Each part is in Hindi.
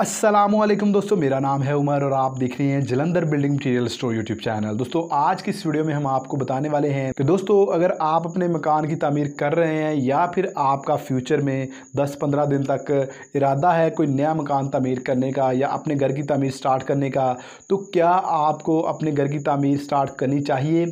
असलम दोस्तों मेरा नाम है उमर और आप देख रहे हैं Jalandhar building material store YouTube channel दोस्तों आज की इस वीडियो में हम आपको बताने वाले हैं कि दोस्तों अगर आप अपने मकान की तमीर कर रहे हैं या फिर आपका फ्यूचर में 10-15 दिन तक इरादा है कोई नया मकान तमीर करने का या अपने घर की तमीर स्टार्ट करने का तो क्या आपको अपने घर की तमीर स्टार्ट करनी चाहिए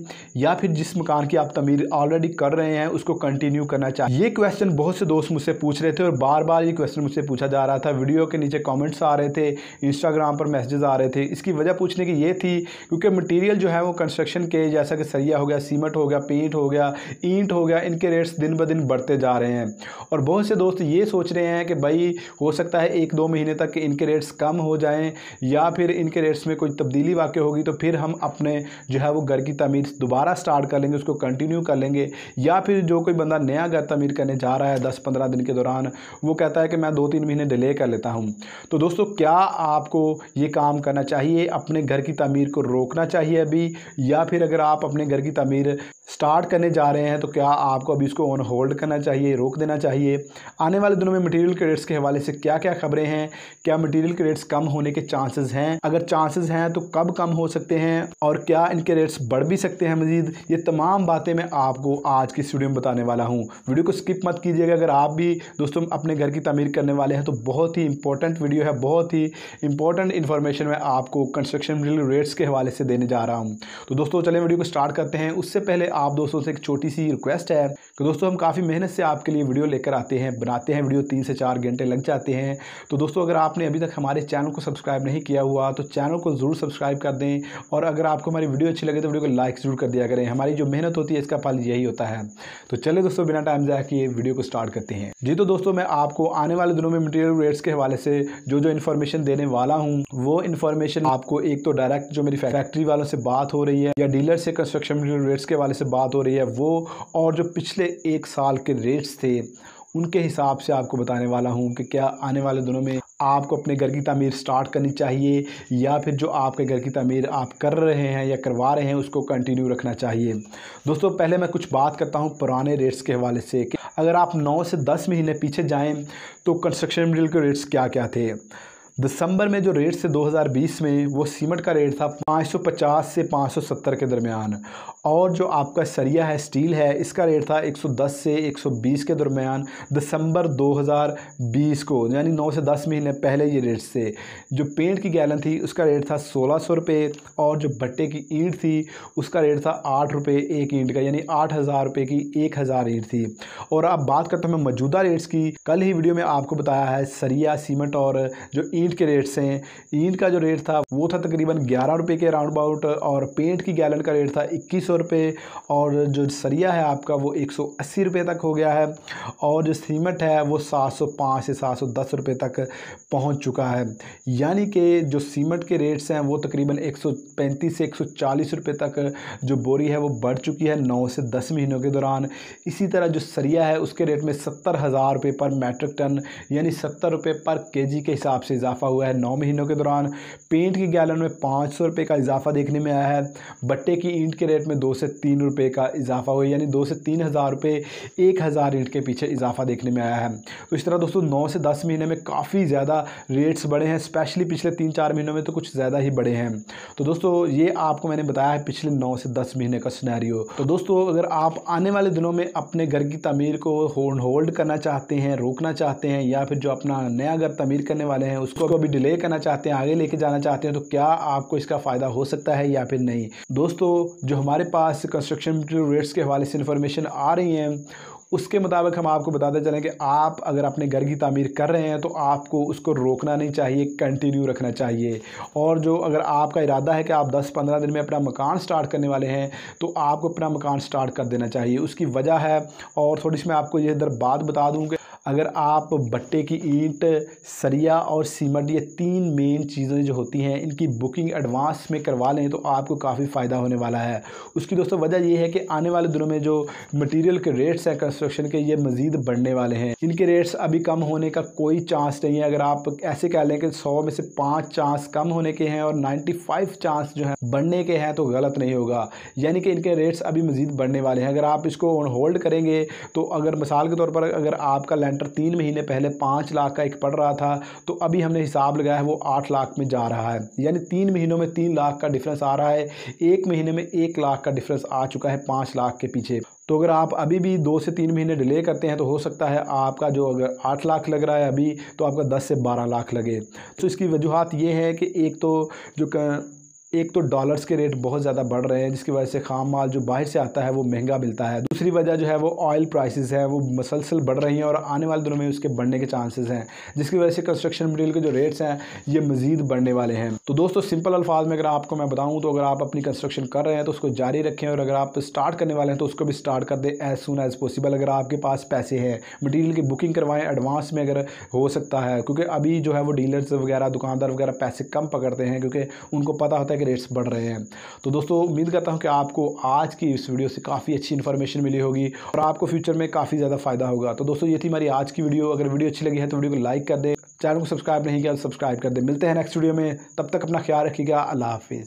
या फिर जिस मकान की आप तमीर ऑलरेडी कर रहे हैं उसको कंटिन्यू करना चाहिए ये क्वेश्चन बहुत से दोस्त मुझसे पूछ रहे थे और बार बार ये क्वेश्चन मुझसे पूछा जा रहा था वीडियो के नीचे कॉमेंट कमेंट्स आ रहे थे इंस्टाग्राम पर मैसेजेस आ रहे थे इसकी वजह पूछने की ये थी क्योंकि मटेरियल जो है वो कंस्ट्रक्शन के जैसा कि सरिया हो गया सीमेंट हो गया पेंट हो गया ईंट हो गया इनके रेट्स दिन ब दिन बढ़ते जा रहे हैं और बहुत से दोस्त ये सोच रहे हैं कि भाई हो सकता है एक दो महीने तक इनके रेट्स कम हो जाएँ या फिर इनके रेट्स में कोई तब्दीली वाक़ होगी तो फिर हम अपने जो है वो घर की तमीर दोबारा स्टार्ट कर लेंगे उसको कंटिन्यू कर लेंगे या फिर जो कोई बंदा नया घर तमीर करने जा रहा है दस पंद्रह दिन के दौरान वो कहता है कि मैं दो तीन महीने डिले कर लेता हूँ तो दोस्तों क्या आपको ये काम करना चाहिए अपने घर की तमीर को रोकना चाहिए अभी या फिर अगर आप अपने घर की तमीर स्टार्ट करने जा रहे हैं तो क्या आपको अभी इसको ऑन होल्ड करना चाहिए रोक देना चाहिए आने वाले दिनों में मटेरियल क्रेडिट्स के हवाले से क्या क्या खबरें हैं क्या मटेरियल क्रेडिट्स कम होने के चांसेस हैं अगर चांसेस हैं तो कब कम हो सकते हैं और क्या इनके रेट्स बढ़ भी सकते हैं मजीद ये तमाम बातें मैं आपको आज की स्टूडियो में बताने वाला हूँ वीडियो को स्किप मत कीजिएगा अगर आप भी दोस्तों अपने घर की तमीर करने वाले हैं तो बहुत ही इंपॉर्टेंट वीडियो है है बहुत ही इंपॉर्टेंट इन्फॉर्मेशन मैं आपको कंस्ट्रक्शन रेट्स के हवाले से देने जा रहा हूँ तो दोस्तों चले वीडियो को स्टार्ट करते हैं उससे पहले आप दोस्तों से एक छोटी सी रिक्वेस्ट है कि दोस्तों हम काफ़ी मेहनत से आपके लिए वीडियो लेकर आते हैं बनाते हैं वीडियो तीन से चार घंटे लग जाते हैं तो दोस्तों अगर आपने अभी तक हमारे चैनल को सब्सक्राइब नहीं किया हुआ तो चैनल को ज़रूर सब्सक्राइब कर दें और अगर आपको हमारी वीडियो अच्छी लगे तो वीडियो को लाइक ज़रूर कर दिया करें हमारी जो मेहनत होती है इसका फल यही होता है तो चले दोस्तों बिना टाइम जाए कि वीडियो को स्टार्ट करते हैं जी तो दोस्तों मैं आपको आने वाले दिनों में मटेरियल रेट्स के हवाले से जो जो इन्फॉर्मेशन देने वाला हूँ वो इन्फॉर्मेशन आपको एक तो डायरेक्ट जो मेरी फैक्ट्री वालों से बात हो रही है या डीलर से कंस्ट्रक्शन रेट्स के वाले से बात हो रही है वो और जो पिछले एक साल के रेट्स थे उनके हिसाब से आपको बताने वाला हूँ कि क्या आने वाले दिनों में आपको अपने घर की तमीर स्टार्ट करनी चाहिए या फिर जो आपके घर की तमीर आप कर रहे हैं या करवा रहे हैं उसको कंटिन्यू रखना चाहिए दोस्तों पहले मैं कुछ बात करता हूँ पुराने रेट्स के हवाले से अगर आप नौ से दस महीने पीछे जाएँ तो कंस्ट्रक्शन मटेरियल के रेट्स क्या क्या थे दिसंबर में जो रेट से 2020 में वो सीमेंट का रेट था 550 से 570 के दरमियान और जो आपका सरिया है स्टील है इसका रेट था 110 से 120 के दरमियान दिसंबर 2020 को यानी 9 से 10 महीने पहले ये रेट से जो पेंट की गैलन थी उसका रेट था सोलह सौ रुपये और जो भट्टे की ईंट थी उसका रेट था आठ रुपये एक ईंट का यानी आठ हज़ार रुपये की एक हज़ार ईंट थी और अब बात करता हूँ मैं मौजूदा रेट्स की कल ही वीडियो में आपको बताया है सरिया सीमेंट और जो ईंट के रेट से ईंट का जो रेट था वो था तकरीबन ग्यारह रुपये के राउंड अबाउट और पेंट की गैलन का रेट था इक्कीस सौ रुपये और जो सरिया है आपका वो एक सौ अस्सी रुपये तक हो गया है और जो सीमेंट है वो सात सौ पाँच से सात सौ दस रुपये तक पहुँच चुका है यानी कि जो सीमेंट के रेट्स हैं वो तकरीबन एक सौ पैंतीस से एक सौ चालीस रुपये तक जो बोरी है वो बढ़ चुकी है नौ से दस महीनों के दौरान इसी तरह जो सरिया है उसके रेट में सत्तर हज़ार रुपये पर मैट्रिक टन यानी सत्तर रुपये पर के जी के हिसाब से इजाफा इजाफा हुआ है नौ महीनों के दौरान पेंट की गैलन में पाँच सौ रुपये का इजाफा देखने में आया है बट्टे की ईंट के रेट में दो से तीन रुपये का इजाफा हुआ यानी दो से तीन हज़ार रुपये एक हज़ार ईंट के पीछे इजाफा देखने में आया है तो इस तरह दोस्तों नौ से दस महीने में काफ़ी ज़्यादा रेट्स बढ़े हैं स्पेशली पिछले तीन चार महीनों में तो कुछ ज़्यादा ही बढ़े हैं तो दोस्तों ये आपको मैंने बताया है पिछले नौ से दस महीने का सुनहरी तो दोस्तों अगर आप आने वाले दिनों में अपने घर की तमीर को होल्ड करना चाहते हैं रोकना चाहते हैं या फिर जो अपना नया घर तमीर करने वाले हैं उसको इसको अभी डिले करना चाहते हैं आगे लेके जाना चाहते हैं तो क्या आपको इसका फ़ायदा हो सकता है या फिर नहीं दोस्तों जो हमारे पास कंस्ट्रक्शन मटेरियल रेट्स के हवाले से इन्फॉर्मेशन आ रही हैं उसके मुताबिक हम आपको बताते चलें कि आप अगर अपने घर की तमीर कर रहे हैं तो आपको उसको रोकना नहीं चाहिए कंटिन्यू रखना चाहिए और जो अगर आपका इरादा है कि आप 10-15 दिन में अपना मकान स्टार्ट करने वाले हैं तो आपको अपना मकान स्टार्ट कर देना चाहिए उसकी वजह है और थोड़ी सी मैं आपको ये इधर बात बता दूँ कि अगर आप बट्टे की ईंट सरिया और सीमेंट ये तीन मेन चीज़ें जो होती हैं इनकी बुकिंग एडवांस में करवा लें तो आपको काफ़ी फ़ायदा होने वाला है उसकी दोस्तों वजह ये है कि आने वाले दिनों में जो मटेरियल के रेट्स हैं कंस्ट्रक्शन के ये मज़ीद बढ़ने वाले हैं इनके रेट्स अभी कम होने का कोई चांस नहीं है अगर आप ऐसे कह लें कि सौ में से पाँच चांस कम होने के हैं और नाइन्टी फाइव चांस जो है बढ़ने के हैं तो गलत नहीं होगा यानी कि इनके रेट्स अभी मज़ीद बढ़ने वाले हैं अगर आप इसको होल्ड करेंगे तो अगर मिसाल के तौर पर अगर आपका लैंड सेंटर तीन महीने पहले पाँच लाख का एक पड़ रहा था तो अभी हमने हिसाब लगाया है वो आठ लाख में जा रहा है यानी तीन महीनों में तीन लाख का डिफरेंस आ रहा है एक महीने में एक लाख का डिफरेंस आ चुका है पाँच लाख के पीछे तो अगर आप अभी भी दो से तीन महीने डिले करते हैं तो हो सकता है आपका जो अगर आठ लाख लग रहा है अभी तो आपका दस से बारह लाख लगे तो इसकी वजूहत ये है कि एक तो जो एक तो डॉलर्स के रेट बहुत ज़्यादा बढ़ रहे हैं जिसकी वजह से खाम माल जो बाहर से आता है वो महंगा मिलता है दूसरी वजह जो है वो ऑयल प्राइसेस हैं वो मसलसल बढ़ रही हैं और आने वाले दिनों में उसके बढ़ने के चांसेस हैं जिसकी वजह से कंस्ट्रक्शन मटेरियल के जो रेट्स हैं ये मज़ीद बढ़ने वाले हैं तो दोस्तों सिंपल अल्फाज में अगर आपको मैं बताऊँ तो अगर आप अपनी कंस्ट्रक्शन कर रहे हैं तो उसको जारी रखें और अगर आप स्टार्ट करने वाले हैं तो उसको भी स्टार्ट कर दें एज़ सुन एज़ पॉसिबल अगर आपके पास पैसे हैं मटीरियल की बुकिंग करवाएँ एडवांस में अगर हो सकता है क्योंकि अभी जो है वो डीलर्स वगैरह दुकानदार वगैरह पैसे कम पकड़ते हैं क्योंकि उनको पता होता है के रेट्स बढ़ रहे हैं तो दोस्तों उम्मीद करता हूँ कि आपको आज की इस वीडियो से काफ़ी अच्छी इन्फॉर्मेशन मिली होगी और आपको फ्यूचर में काफ़ी ज़्यादा फायदा होगा तो दोस्तों ये थी हमारी आज की वीडियो अगर वीडियो अच्छी लगी है तो वीडियो को लाइक कर दें चैनल को सब्सक्राइब नहीं किया तो सब्सक्राइब कर दें मिलते हैं नेक्स्ट वीडियो में तब तक अपना ख्याल रखिएगा अल्लाह हाफिज़